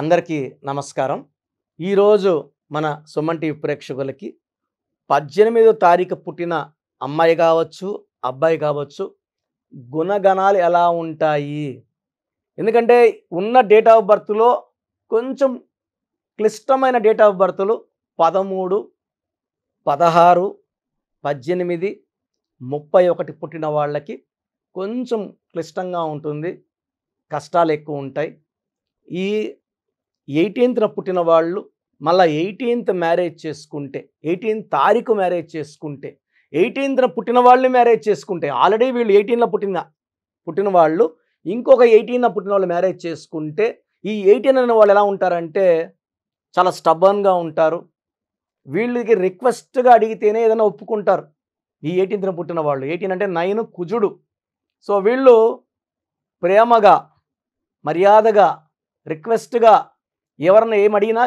అందరికీ నమస్కారం ఈరోజు మన సుమన్ టీవీ ప్రేక్షకులకి పద్దెనిమిదో తారీఖు పుట్టిన అమ్మాయి కావచ్చు అబ్బాయి కావచ్చు గుణగణాలు ఎలా ఉంటాయి ఎందుకంటే ఉన్న డేట్ ఆఫ్ బర్త్లో కొంచెం క్లిష్టమైన డేట్ ఆఫ్ బర్త్లు పదమూడు పదహారు పద్దెనిమిది ముప్పై ఒకటి పుట్టిన వాళ్ళకి కొంచెం క్లిష్టంగా ఉంటుంది కష్టాలు ఎక్కువ ఉంటాయి ఈ ఎయిటీన్త్న పుట్టిన వాళ్ళు మళ్ళీ ఎయిటీన్త్ మ్యారేజ్ చేసుకుంటే ఎయిటీన్త్ తారీఖు మ్యారేజ్ చేసుకుంటే ఎయిటీన్త్న పుట్టిన వాళ్ళు మ్యారేజ్ చేసుకుంటే ఆల్రెడీ వీళ్ళు ఎయిటీన్లో పుట్టిన పుట్టిన వాళ్ళు ఇంకొక ఎయిటీన్న పుట్టిన వాళ్ళు మ్యారేజ్ చేసుకుంటే ఈ ఎయిటీన్ అనే వాళ్ళు ఎలా ఉంటారంటే చాలా స్టబర్న్గా ఉంటారు వీళ్ళకి రిక్వెస్ట్గా అడిగితేనే ఏదైనా ఒప్పుకుంటారు ఈ ఎయిటీన్త్న పుట్టిన వాళ్ళు ఎయిటీన్ అంటే నైన్ కుజుడు సో వీళ్ళు ప్రేమగా మర్యాదగా రిక్వెస్ట్గా ఎవరన్నా ఏమడిగినా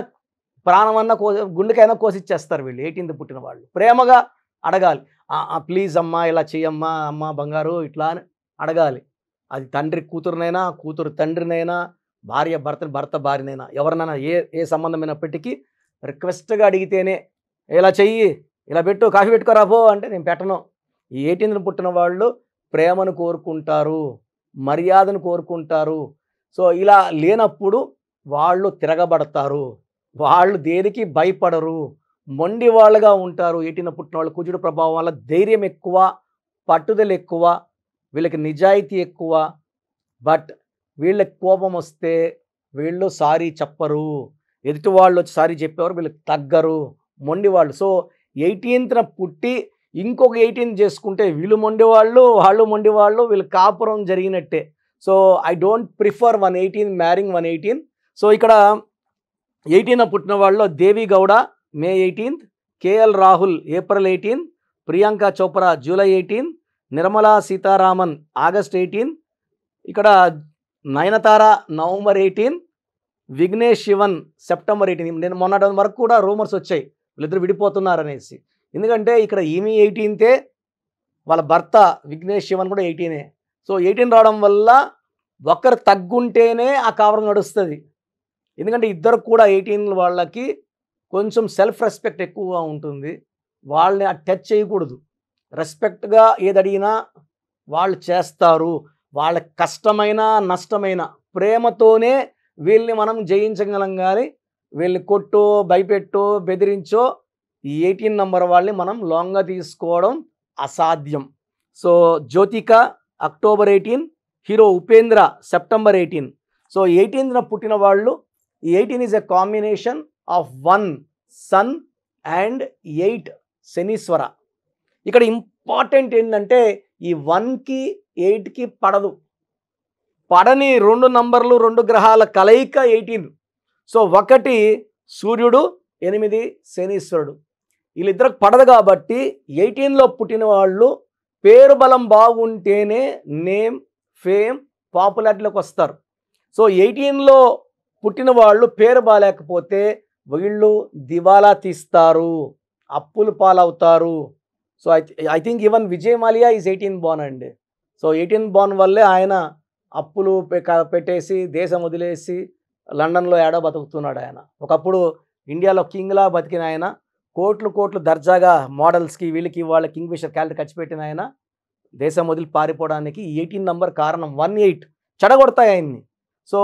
ప్రాణమన్నా కో గుండెకైనా కోసిచ్చేస్తారు వీళ్ళు ఎయిటీన్త్ పుట్టిన వాళ్ళు ప్రేమగా అడగాలి ప్లీజ్ అమ్మా ఇలా చెయ్యమ్మా అమ్మ బంగారు ఇట్లా అని అడగాలి అది తండ్రి కూతురునైనా కూతురు తండ్రినైనా భార్య భర్త భర్త భార్యనైనా ఎవరినైనా ఏ ఏ సంబంధమైనప్పటికీ రిక్వెస్ట్గా అడిగితేనే ఇలా చెయ్యి ఇలా పెట్టు కాఫీ పెట్టుకోరా పో అంటే నేను పెట్టను ఈ ఎయిటీన్త్ పుట్టిన వాళ్ళు ప్రేమను కోరుకుంటారు మర్యాదను కోరుకుంటారు సో ఇలా లేనప్పుడు వాళ్ళు తిరగబడతారు వాళ్ళు దేనికి భయపడరు మొండి వాళ్ళుగా ఉంటారు ఎటిన పుట్టిన వాళ్ళు కుజుడు ప్రభావం వల్ల ధైర్యం ఎక్కువ పట్టుదల ఎక్కువ వీళ్ళకి నిజాయితీ ఎక్కువ బట్ వీళ్ళకి కోపం వస్తే వీళ్ళు సారీ చెప్పరు ఎదుటి వాళ్ళు వచ్చి సారీ చెప్పేవారు వీళ్ళకి తగ్గరు మొండి వాళ్ళు సో ఎయిటీన్త్న పుట్టి ఇంకొక ఎయిటీన్త్ చేసుకుంటే వీళ్ళు మొండి వాళ్ళు వాళ్ళు మొండి వాళ్ళు వీళ్ళు కాపురం జరిగినట్టే so I don't prefer one eighteen marrying one eighteen so ఇక్కడ ఎయిటీన్ పుట్టిన వాళ్ళలో Deve Gowda May eighteenth KL Rahul April eighteen Priyanka Chopra July eighteen Nirmala Sitharaman August eighteen ఇక్కడ Nayanthara November eighteen Vignesh Shivan September eighteen నేను మొన్న వరకు కూడా రూమర్స్ వచ్చాయి వీళ్ళిద్దరు అనేసి ఎందుకంటే ఇక్కడ ఈమె ఎయిటీన్తే వాళ్ళ భర్త విఘ్నేష్ శివన్ కూడా ఎయిటీనే సో ఎయిటీన్ రావడం వల్ల ఒకరు తగ్గుంటేనే ఆ కావరం నడుస్తుంది ఎందుకంటే ఇద్దరు కూడా ఎయిటీన్ వాళ్ళకి కొంచెం సెల్ఫ్ రెస్పెక్ట్ ఎక్కువగా ఉంటుంది వాళ్ళని టచ్ చేయకూడదు రెస్పెక్ట్గా ఏది అడిగినా వాళ్ళు చేస్తారు వాళ్ళ కష్టమైన నష్టమైన ప్రేమతోనే వీళ్ళని మనం జయించగలం కానీ వీళ్ళని కొట్టో భయపెట్టో బెదిరించో ఈ ఎయిటీన్ నంబర్ వాళ్ళని మనం లాంగ్గా తీసుకోవడం అసాధ్యం so Jyothika October eighteen hero Upendra September eighteen so ఎయిటీన్త్న పుట్టిన వాళ్ళు ఈ eighteen is a combination of one sun and eight Shaneeshwara ఇక్కడ ఇంపార్టెంట్ ఏంటంటే ఈ వన్కి ఎయిట్కి పడదు పడని రెండు నంబర్లు రెండు గ్రహాల కలయిక ఎయిటీన్ సో ఒకటి సూర్యుడు ఎనిమిది శనీశ్వరుడు వీళ్ళిద్దరికి పడదు కాబట్టి ఎయిటీన్లో పుట్టిన వాళ్ళు పేరు బలం బాగుంటేనే నేమ్ ఫేమ్ పాపులారిటీలోకి వస్తారు సో ఎయిటీన్లో పుట్టిన వాళ్ళు పేరు బాగాలేకపోతే వీళ్ళు దివాలా తీస్తారు అప్పులు పాలవుతారు so I I think even Vijay Mallya is eighteen born అండి సో ఎయిటీన్ బాన్ వల్లే ఆయన అప్పులు పెట్టేసి దేశం వదిలేసి లండన్లో ఏడో బతుకుతున్నాడు ఆయన ఒకప్పుడు ఇండియాలో కింగ్లా బతికిన ఆయన కోట్లు కోట్లు దర్జాగా మోడల్స్కి వీళ్ళకి వాళ్ళ కింగ్ ఫిషర్ క్యాలరీ ఖర్చు పెట్టిన ఆయన దేశం వదిలి పారిపోవడానికి ఎయిటీన్ నంబర్ కారణం వన్ ఎయిట్ చెడగొడతాయి ఆయన్ని సో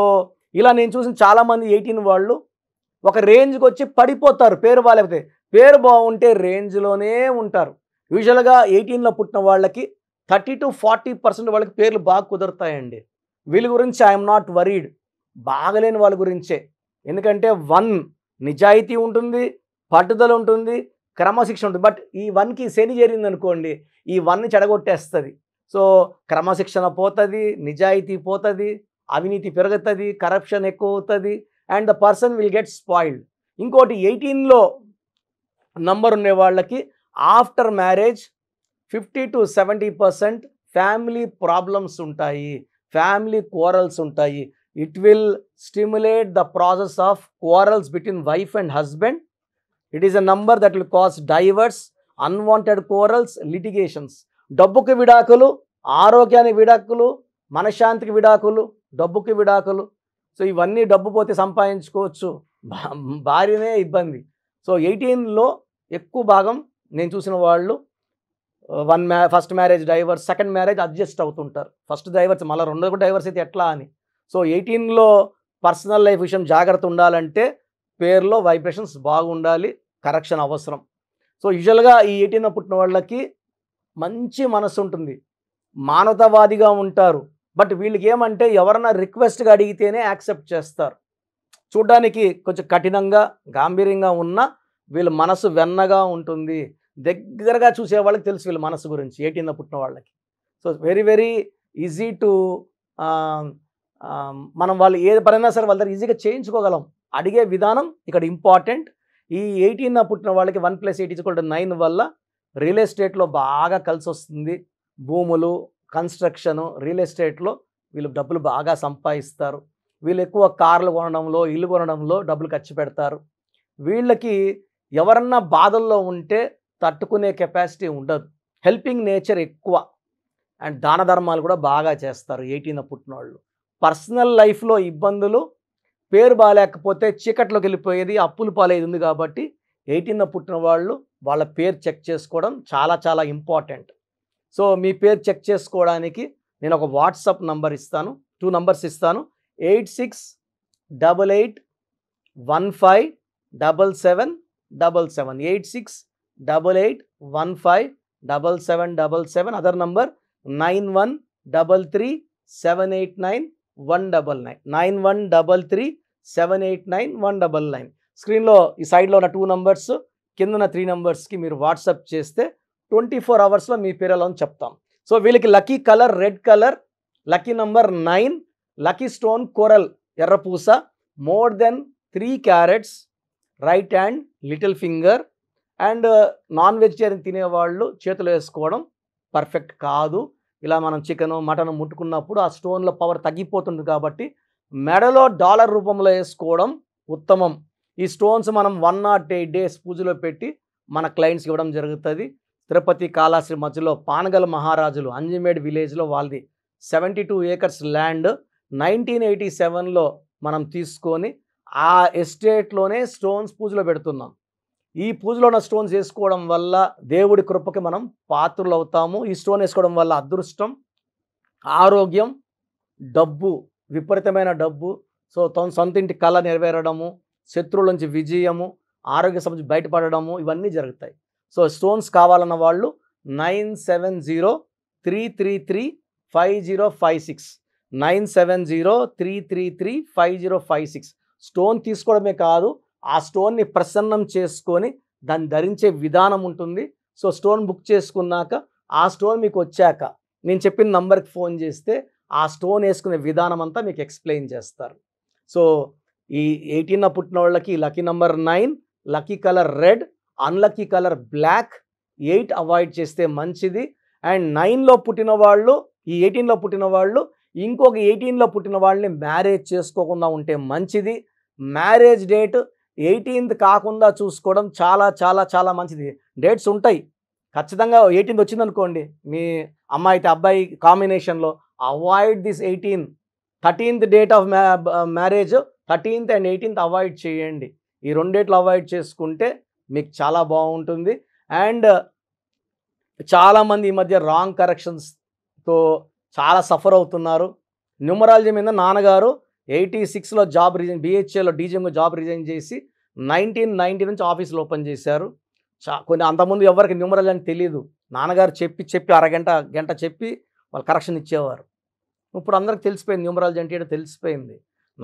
ఇలా నేను చూసిన చాలామంది ఎయిటీన్ వాళ్ళు ఒక రేంజ్కి వచ్చి పడిపోతారు పేరు బాగాలేకపోతే పేరు బాగుంటే రేంజ్లోనే ఉంటారు యూజువల్గా ఎయిటీన్లో పుట్టిన వాళ్ళకి థర్టీ టు ఫార్టీ పర్సెంట్ వాళ్ళకి పేర్లు బాగా కుదురుతాయండి వీళ్ళ గురించి ఐఎమ్ నాట్ వరీడ్ బాగలేని వాళ్ళ గురించే ఎందుకంటే వన్ నిజాయితీ ఉంటుంది పట్టుదల ఉంటుంది క్రమశిక్షణ ఉంటుంది బట్ ఈ వన్కి శని చేరింది అనుకోండి ఈ వన్ని చెడగొట్టేస్తుంది సో క్రమశిక్షణ పోతుంది నిజాయితీ పోతుంది అవినీతి పెరుగుతుంది కరప్షన్ ఎక్కువ అవుతుంది and the person will get spoiled ఇంకోటి ఎయిటీన్లో నంబర్ ఉండే వాళ్ళకి after marriage fifty to seventy percent family problems ఉంటాయి ఫ్యామిలీ క్వారల్స్ ఉంటాయి it will stimulate the process of quarrels between wife and husband it is a number that will cause divorce unwanted quarrels litigations డబ్బుకి విడాకులు ఆరోగ్యానికి విడాకులు మనశ్శాంతికి విడాకులు డబ్బుకి విడాకులు so ఇవన్నీ డబ్బు పోతే సంపాదించుకోవచ్చు భార్యనే ఇబ్బంది సో ఎయిటీన్లో ఎక్కువ భాగం నేను చూసిన వాళ్ళు వన్ మ్యా first marriage divorce second marriage adjust అవుతుంటారు ఫస్ట్ డైవర్స్ మళ్ళీ రెండో డైవర్స్ అయితే ఎట్లా అని సో ఎయిటీన్లో పర్సనల్ లైఫ్ విషయం జాగ్రత్త ఉండాలంటే పేర్లో వైబ్రేషన్స్ బాగుండాలి కరెక్షన్ అవసరం సో యూజువల్గా ఈ ఎయిటీన్ పుట్టిన వాళ్ళకి మంచి మనసు ఉంటుంది మానవతావాదిగా ఉంటారు బట్ వీళ్ళకి ఏమంటే ఎవరన్నా రిక్వెస్ట్గా అడిగితేనే యాక్సెప్ట్ చేస్తారు చూడ్డానికి కొంచెం కఠినంగా గాంభీర్యంగా ఉన్న వీళ్ళ మనసు వెన్నగా ఉంటుంది దగ్గరగా చూసే వాళ్ళకి తెలుసు వీళ్ళ మనసు గురించి ఏటీన పుట్టిన వాళ్ళకి so very very easy to మనం వాళ్ళు ఏ పనైనా సరే వాళ్ళ దగ్గర ఈజీగా చేయించుకోగలం అడిగే విధానం ఇక్కడ ఇంపార్టెంట్ ఈ ఎయిటీన్ పుట్టిన వాళ్ళకి వన్ ప్లస్ ఎయిట్ ఇచ్చుకుంటే నైన్ వల్ల రియల్ ఎస్టేట్లో బాగా కలిసి వస్తుంది భూములు కన్స్ట్రక్షను రియల్ ఎస్టేట్లో వీళ్ళు డబ్బులు బాగా సంపాదిస్తారు వీళ్ళు ఎక్కువ కార్లు కొనడంలో ఇల్లు కొనడంలో డబ్బులు ఖర్చు పెడతారు వీళ్ళకి ఎవరన్నా బాధల్లో ఉంటే తట్టుకునే కెపాసిటీ ఉండదు హెల్పింగ్ నేచర్ ఎక్కువ అండ్ దాన ధర్మాలు కూడా బాగా చేస్తారు ఎయిటీన్ పుట్టినోళ్ళు పర్సనల్ లైఫ్లో ఇబ్బందులు పేరు బాగాలేకపోతే చీకట్లోకి వెళ్ళిపోయేది అప్పులు పాలేది ఉంది కాబట్టి ఎయిటీన్ పుట్టిన వాళ్ళు వాళ్ళ పేరు చెక్ చేసుకోవడం చాలా చాలా ఇంపార్టెంట్ సో మీ పేరు చెక్ చేసుకోవడానికి నేను ఒక వాట్సాప్ నంబర్ ఇస్తాను టూ నంబర్స్ ఇస్తాను eight six double eight one five double seven double seven eight six double eight one five double seven double seven other number nine one double three seven eight nine one double nine nine one double three seven eight nine one double nine స్క్రీన్లో ఈ సైడ్లో ఉన్న two numbers కింద ఉన్న three నంబర్స్కి మీరు WhatsApp చేస్తే twenty four అవర్స్లో మీ పేరు చెప్తాం సో వీళ్ళకి lucky colour red colour lucky number nine lucky stone coral ఎర్రపూస more than three carats right hand little finger and uh, non vegetarian తినేవాళ్ళు చేతులు వేసుకోవడం పర్ఫెక్ట్ కాదు ఇలా మనం చికెన్ మటన్ ముట్టుకున్నప్పుడు ఆ స్టోన్ల పవర్ తగ్గిపోతుంది కాబట్టి మెడలో డాలర్ రూపంలో వేసుకోవడం ఉత్తమం ఈ స్టోన్స్ మనం వన్ నాట్ ఎయిట్ డేస్ పూజలో పెట్టి మన క్లయింట్స్ ఇవ్వడం జరుగుతుంది తిరుపతి కాళాశ్రీ మధ్యలో పానగల్ మహారాజులు అంజమేడ్ విలేజ్లో వాళ్ళది seventy two acres land nineteen eighty సెవెన్లో మనం తీసుకొని ఆ ఎస్టేట్లోనే స్టోన్స్ పూజలో పెడుతున్నాం ఈ పూజలో ఉన్న స్టోన్స్ వేసుకోవడం వల్ల దేవుడి కృపకి మనం పాత్రలు అవుతాము ఈ స్టోన్ వేసుకోవడం వల్ల అదృష్టం ఆరోగ్యం డబ్బు విపరీతమైన డబ్బు సో తన సొంత ఇంటి కళ నెరవేరడము శత్రువుల నుంచి విజయము ఆరోగ్య సమస్య బయటపడడము ఇవన్నీ జరుగుతాయి సో స్టోన్స్ కావాలన్న వాళ్ళు nine seven zero three three three five zero five six nine seven zero three three three five zero five six stone తీసుకోవడమే కాదు ఆ స్టోన్ని ప్రసన్నం చేసుకొని దాన్ని ధరించే విధానం ఉంటుంది సో స్టోన్ బుక్ చేసుకున్నాక ఆ స్టోన్ మీకు వచ్చాక నేను చెప్పిన నంబర్కి ఫోన్ చేస్తే ఆ స్టోన్ వేసుకునే విధానం అంతా మీకు ఎక్స్ప్లెయిన్ చేస్తారు సో ఈ ఎయిటీన్ పుట్టిన వాళ్ళకి lucky number nine lucky colour red unlucky colour black eight avoid చేస్తే మంచిది అండ్ నైన్లో పుట్టిన వాళ్ళు ఈ ఎయిటీన్లో పుట్టిన వాళ్ళు ఇంకొక ఎయిటీన్లో పుట్టిన వాళ్ళని మ్యారేజ్ చేసుకోకుండా ఉంటే మంచిది మ్యారేజ్ డేట్ ఎయిటీన్త్ కాకుండా చూసుకోవడం చాలా చాలా చాలా మంచిది డేట్స్ ఉంటాయి ఖచ్చితంగా ఎయిటీన్త్ వచ్చిందనుకోండి మీ అమ్మాయి అయితే అబ్బాయి కాంబినేషన్లో avoid this eighteen thirteenth date of marriage thirteenth and eighteenth avoid చేయండి ఈ రెండు డేట్లు అవాయిడ్ చేసుకుంటే మీకు చాలా బాగుంటుంది అండ్ చాలామంది ఈ మధ్య రాంగ్ కరెక్షన్స్తో చాలా సఫర్ అవుతున్నారు న్యూమరాలజీ మీద నాన్నగారు ఎయిటీ సిక్స్లో జాబ్ రిజైన్ బిహెచ్ఏలో డీజీఎంగా జాబ్ రిజైన్ చేసి నైన్టీన్ నైన్టీ నుంచి ఆఫీసులు ఓపెన్ చేశారు చా కొన్ని అంతకుముందు ఎవరికి న్యూమరాలజీ అని తెలియదు నాన్నగారు చెప్పి చెప్పి అరగంట గంట చెప్పి వాళ్ళు కరెక్షన్ ఇచ్చేవారు ఇప్పుడు అందరికి తెలిసిపోయింది న్యూమరాలజీ అంటే తెలిసిపోయింది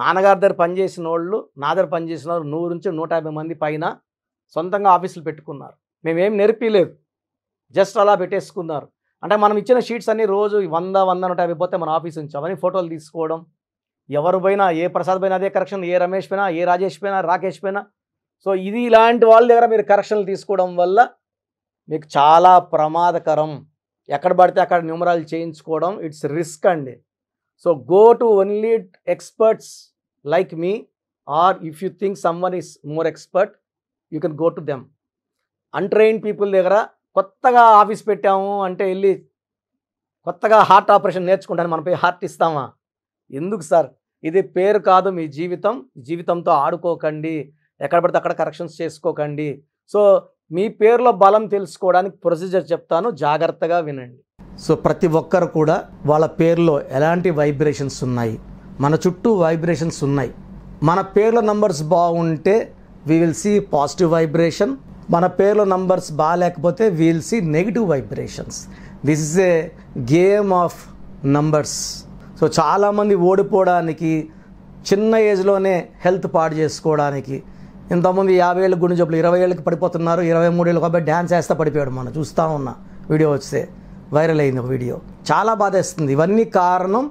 నాన్నగారి దగ్గర పనిచేసిన వాళ్ళు నా దగ్గర పనిచేసిన వాళ్ళు నూరు నుంచి నూట మంది పైన సొంతంగా ఆఫీసులు పెట్టుకున్నారు మేమేం నేర్పిలేదు జస్ట్ అలా పెట్టేసుకున్నారు అంటే మనం ఇచ్చిన షీట్స్ అన్నీ రోజు వంద వంద నూట యాభై పోతే మన ఆఫీస్ నుంచి అవన్నీ ఫోటోలు తీసుకోవడం ఎవరు పోయినా ఏ ప్రసాద్ పోయినా అదే కరెక్షన్ ఏ రమేష్ పోయినా ఏ రాజేష్ పోయినా రాకేష్ పైన సో ఇది ఇలాంటి వాళ్ళ దగ్గర మీరు కరెక్షన్లు తీసుకోవడం వల్ల మీకు చాలా ప్రమాదకరం ఎక్కడ పడితే అక్కడ న్యూమరాలు చేయించుకోవడం ఇట్స్ రిస్క్ అండి so go to only experts like me or if you think someone is more expert you can go to them untrained people దగ్గర కొత్తగా ఆఫీస్ పెట్టాము అంటే వెళ్ళి కొత్తగా హార్ట్ ఆపరేషన్ నేర్చుకుంటాను మనపై హార్ట్ ఇస్తామా ఎందుకు సార్ ఇది పేరు కాదు మీ జీవితం జీవితంతో ఆడుకోకండి ఎక్కడ పడితే అక్కడ కరెక్షన్స్ చేసుకోకండి సో మీ పేరులో బలం తెలుసుకోవడానికి ప్రొసీజర్ చెప్తాను జాగ్రత్తగా వినండి సో ప్రతి ఒక్కరు కూడా వాళ్ళ పేరులో ఎలాంటి వైబ్రేషన్స్ ఉన్నాయి మన చుట్టూ వైబ్రేషన్స్ ఉన్నాయి మన పేర్ల నంబర్స్ బాగుంటే we will see positive vibration మన పేర్లో నంబర్స్ బాగాలేకపోతే will see negative vibrations this is a game of numbers so చాలామంది ఓడిపోవడానికి చిన్న ఏజ్లోనే హెల్త్ పాడు చేసుకోవడానికి ఇంతకుముందు యాభై ఏళ్ళకి గుండె జబ్బులు ఇరవై ఏళ్ళకి పడిపోతున్నారు ఇరవై మూడు ఏళ్ళకి కాబట్టి డ్యాన్స్ వేస్తే పడిపోయాడు మనం చూస్తూ ఉన్నా వీడియో వస్తే వైరల్ అయింది ఒక వీడియో చాలా బాధేస్తుంది ఇవన్నీ కారణం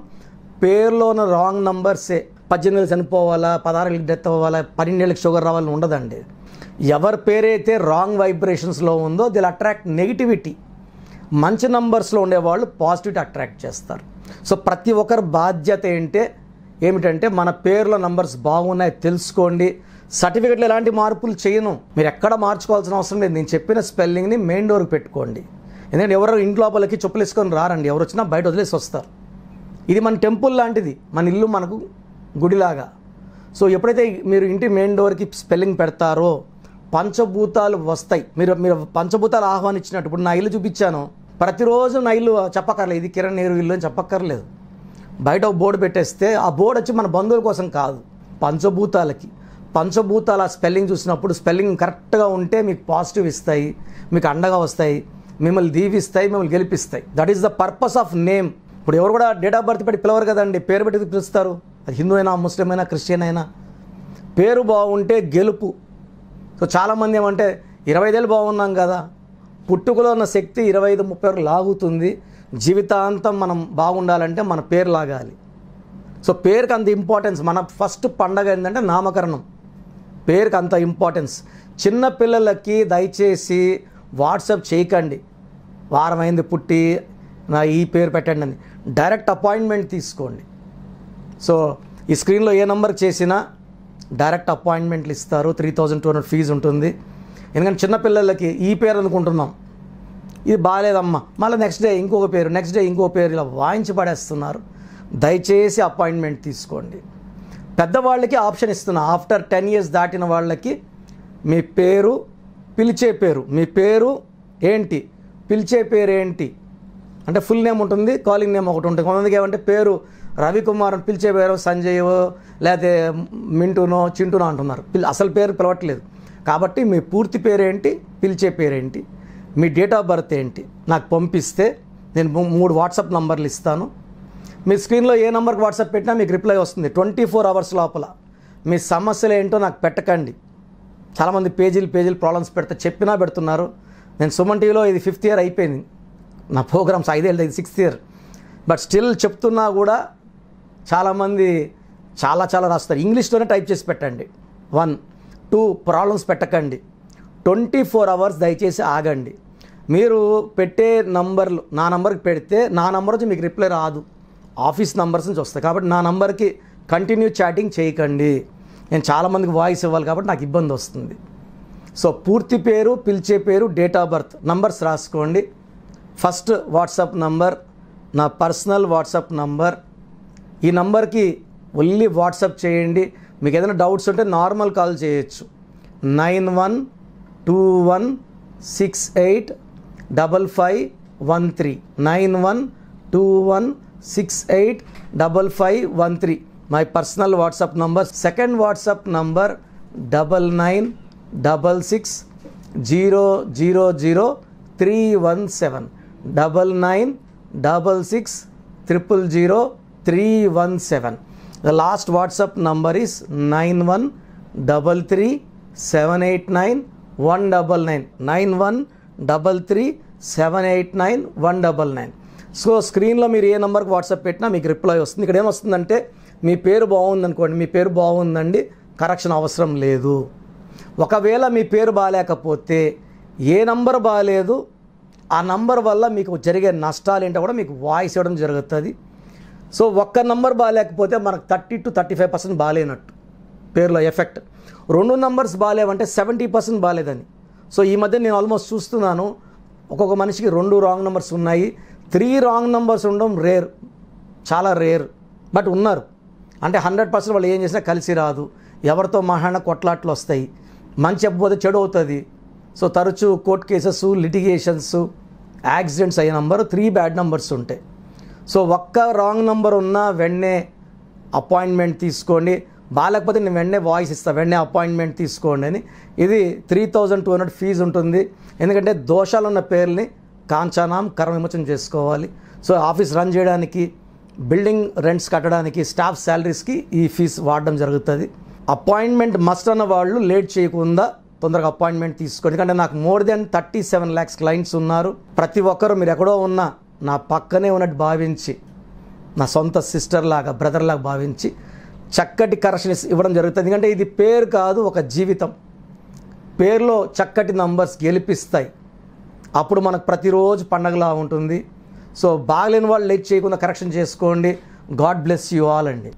పేర్లోన రాంగ్ నంబర్సే పద్దెనిమిది చనిపోవాలా పదహారేళ్ళకి డెత్ అవ్వాలా పన్నెండేళ్ళకి షుగర్ రావాలని ఉండదండి ఎవరి పేరైతే రాంగ్ వైబ్రేషన్స్లో ఉందో దిల్ అట్రాక్ట్ నెగిటివిటీ మంచి నంబర్స్లో ఉండేవాళ్ళు పాజిటివిటీ అట్రాక్ట్ చేస్తారు సో ప్రతి ఒక్కరు బాధ్యత ఏంటి ఏమిటంటే మన పేరులో నంబర్స్ బాగున్నాయి తెలుసుకోండి సర్టిఫికెట్లు ఎలాంటి మార్పులు చేయను మీరు ఎక్కడ మార్చుకోవాల్సిన అవసరం లేదు నేను చెప్పిన స్పెల్లింగ్ని మెయిన్ డోర్కి పెట్టుకోండి ఎందుకంటే ఎవరో ఇంటి లోపలికి చెప్పులు వేసుకొని రారండి ఎవరు వచ్చినా బయట వదిలేసి వస్తారు ఇది మన టెంపుల్ లాంటిది మన ఇల్లు మనకు గుడిలాగా సో ఎప్పుడైతే మీరు ఇంటి మెయిన్ డోర్కి స్పెల్లింగ్ పెడతారో పంచభూతాలు వస్తాయి మీరు మీరు పంచభూతాలు ఆహ్వానించినట్టు ఇప్పుడు నా ఇల్లు చూపించాను ప్రతిరోజు నా ఇల్లు చెప్పక్కర్లేదు ఇది కిరణ్ నేరు ఇల్లు అని చెప్పక్కర్లేదు బయట ఒక బోర్డు పెట్టేస్తే ఆ బోర్డు వచ్చి మన బంధువుల కోసం కాదు పంచభూతాలకి పంచభూతాల స్పెల్లింగ్ చూసినప్పుడు స్పెల్లింగ్ కరెక్ట్గా ఉంటే మీకు పాజిటివ్ ఇస్తాయి మీకు అండగా వస్తాయి మిమ్మల్ని దీవిస్తాయి మిమ్మల్ని గెలిపిస్తాయి that is the purpose of name ఇప్పుడు ఎవరు కూడా డేట్ ఆఫ్ బర్త్ పెట్టి పిలవరు కదండి పేరు పెట్టి పిలుస్తారు అది హిందూ అయినా ముస్లిం అయినా క్రిస్టియన్ అయినా పేరు బాగుంటే గెలుపు సో చాలామంది ఏమంటే ఇరవై ఐదేళ్ళు బాగున్నాం కదా పుట్టుకలో ఉన్న శక్తి ఇరవై ఐదు ముప్పై లాగుతుంది జీవితాంతం మనం బాగుండాలంటే మన పేరు లాగాలి సో పేరుకి అంత ఇంపార్టెన్స్ మన ఫస్ట్ పండగ ఏంటంటే నామకరణం పేరుకి అంత ఇంపార్టెన్స్ చిన్న పిల్లలకి దయచేసి వాట్సాప్ చేయకండి వారమైంది పుట్టి నా ఈ పేరు పెట్టండి అని డైరెక్ట్ అపాయింట్మెంట్ తీసుకోండి సో ఈ స్క్రీన్లో ఏ నెంబర్ చేసినా డైరెక్ట్ అపాయింట్మెంట్లు ఇస్తారు three thousand two hundred fee ఉంటుంది ఎందుకంటే చిన్నపిల్లలకి ఈ పేరు అనుకుంటున్నాం ఇది బాగాలేదమ్మా మళ్ళీ నెక్స్ట్ డే ఇంకొక పేరు నెక్స్ట్ డే ఇంకో పేరు ఇలా వాయించి పడేస్తున్నారు దయచేసి అపాయింట్మెంట్ తీసుకోండి పెద్దవాళ్ళకి ఆప్షన్ ఇస్తున్నా ఆఫ్టర్ టెన్ ఇయర్స్ దాటిన వాళ్ళకి మీ పేరు పిలిచే పేరు మీ పేరు ఏంటి పిలిచే పేరు ఏంటి అంటే ఫుల్ నేమ్ ఉంటుంది కాలింగ్ నేమ్ ఒకటి ఉంటుంది కొంతమందికి ఏమంటే పేరు రవికుమార్ని పిలిచే పేరు సంజయ్ లేకపోతే మింటూనో చింటూనో అంటున్నారు అసలు పేరు పిలవట్లేదు కాబట్టి మీ పూర్తి పేరేంటి పిలిచే పేరేంటి మీ డేట్ ఆఫ్ బర్త్ ఏంటి నాకు పంపిస్తే నేను మూడు వాట్సాప్ నంబర్లు ఇస్తాను మీ స్క్రీన్లో ఏ నెంబర్కి వాట్సాప్ పెట్టినా మీకు రిప్లై వస్తుంది ట్వంటీ ఫోర్ అవర్స్ లోపల మీ సమస్యలు ఏంటో నాకు పెట్టకండి చాలామంది పేజీలు పేజీలు ప్రాబ్లమ్స్ పెడితే చెప్పినా పెడుతున్నారు నేను సుమన్ టీవీలో ఇది ఫిఫ్త్ ఇయర్ అయిపోయింది నా ప్రోగ్రామ్స్ ఐదేళ్ళు ఇది సిక్స్త్ ఇయర్ బట్ స్టిల్ చెప్తున్నా కూడా చాలామంది చాలా చాలా రాస్తారు ఇంగ్లీష్లోనే టైప్ చేసి పెట్టండి వన్ టూ ప్రాబ్లమ్స్ పెట్టకండి ట్వంటీ ఫోర్ అవర్స్ దయచేసి ఆగండి మీరు పెట్టే నంబర్లు నా నంబర్కి పెడితే నా నంబర్ వచ్చి మీకు రిప్లై రాదు ఆఫీస్ నంబర్స్ నుంచి వస్తాయి కాబట్టి నా నంబర్కి కంటిన్యూ చాటింగ్ చేయకండి నేను చాలామందికి వాయిస్ ఇవ్వాలి కాబట్టి నాకు ఇబ్బంది వస్తుంది సో పూర్తి పేరు పిలిచే పేరు డేట్ ఆఫ్ బర్త్ నంబర్స్ రాసుకోండి ఫస్ట్ వాట్సాప్ నంబర్ నా పర్సనల్ వాట్సాప్ నంబర్ ఈ నంబర్కి ఓన్లీ వాట్సాప్ చేయండి మీకు ఏదైనా డౌట్స్ ఉంటే నార్మల్ కాల్ చేయొచ్చు nine one two one six eight double five one three nine one two one six eight double five one three my personal WhatsApp number second WhatsApp number double nine double six zero zero zero three one seven double nine double six triple zero three one seven the last WhatsApp number is nine one double three seven eight nine one double nine nine one double three seven eight nine one double nine so స్క్రీన్లో మీరు ఏ నెంబర్కి WhatsApp పెట్టినా మీకు reply వస్తుంది ఇక్కడ ఏమొస్తుందంటే మీ పేరు బాగుందనుకోండి మీ పేరు బాగుందండి కరెక్షన్ అవసరం లేదు ఒకవేళ మీ పేరు బాగాలేకపోతే ఏ నంబర్ బాగాలేదు ఆ నంబర్ వల్ల మీకు జరిగే నష్టాలు ఏంటో కూడా మీకు వాయిస్ ఇవ్వడం జరుగుతుంది సో ఒక్క నంబర్ బాగాలేకపోతే మనకు thirty to thirty five percent బాగాలేనట్టు పేర్లో ఎఫెక్ట్ రెండు నంబర్స్ బాగాలేవంటే సెవెంటీ పర్సెంట్ బాగాలేదని సో ఈ మధ్య నేను ఆల్మోస్ట్ చూస్తున్నాను ఒక్కొక్క మనిషికి రెండు రాంగ్ నెంబర్స్ ఉన్నాయి త్రీ రాంగ్ నెంబర్స్ ఉండడం రేర్ చాలా రేర్ బట్ ఉన్నారు అంటే హండ్రెడ్ పర్సెంట్ వాళ్ళు ఏం చేసినా కలిసి రాదు ఎవరితో మహాణ కొట్లాట్లు వస్తాయి మంచి చెప్పకపోతే చెడు అవుతుంది సో తరచూ కోర్ట్ కేసెస్ లిటిగేషన్స్ యాక్సిడెంట్స్ అయ్యే నంబర్ త్రీ బ్యాడ్ నెంబర్స్ ఉంటాయి సో ఒక్క రాంగ్ నంబర్ ఉన్నా వెంటనే అపాయింట్మెంట్ తీసుకోండి బాగాలేకపోతే నేను వెంటనే వాయిస్ ఇస్తాను వెంటనే అపాయింట్మెంట్ తీసుకోండి అని ఇది three thousand two hundred fee ఉంటుంది ఎందుకంటే దోషాలు ఉన్న పేర్లని కాంచానాం కర్మ విమోచన చేసుకోవాలి సో ఆఫీస్ రన్ చేయడానికి బిల్డింగ్ రెంట్స్ కట్టడానికి స్టాఫ్ శాలరీస్కి ఈ ఫీజు వాడడం జరుగుతుంది అపాయింట్మెంట్ మస్ట్ అన్న వాళ్ళు లేట్ చేయకుండా తొందరగా అపాయింట్మెంట్ తీసుకోండి ఎందుకంటే నాకు more than thirty seven lakhs clients ఉన్నారు ప్రతి ఒక్కరు మీరు ఎక్కడో ఉన్న నా పక్కనే ఉన్నట్టు భావించి నా సొంత సిస్టర్ లాగా బ్రదర్ లాగా భావించి చక్కటి కరెక్షన్ ఇవ్వడం జరుగుతుంది ఎందుకంటే ఇది పేరు కాదు ఒక జీవితం పేరులో చక్కటి నంబర్స్ గెలిపిస్తాయి అప్పుడు మనకు ప్రతిరోజు పండగలా ఉంటుంది సో బాగలేని వాళ్ళు లేట్ చేయకుండా కరెక్షన్ చేసుకోండి గాడ్ బ్లెస్ యూ ఆల్ అండి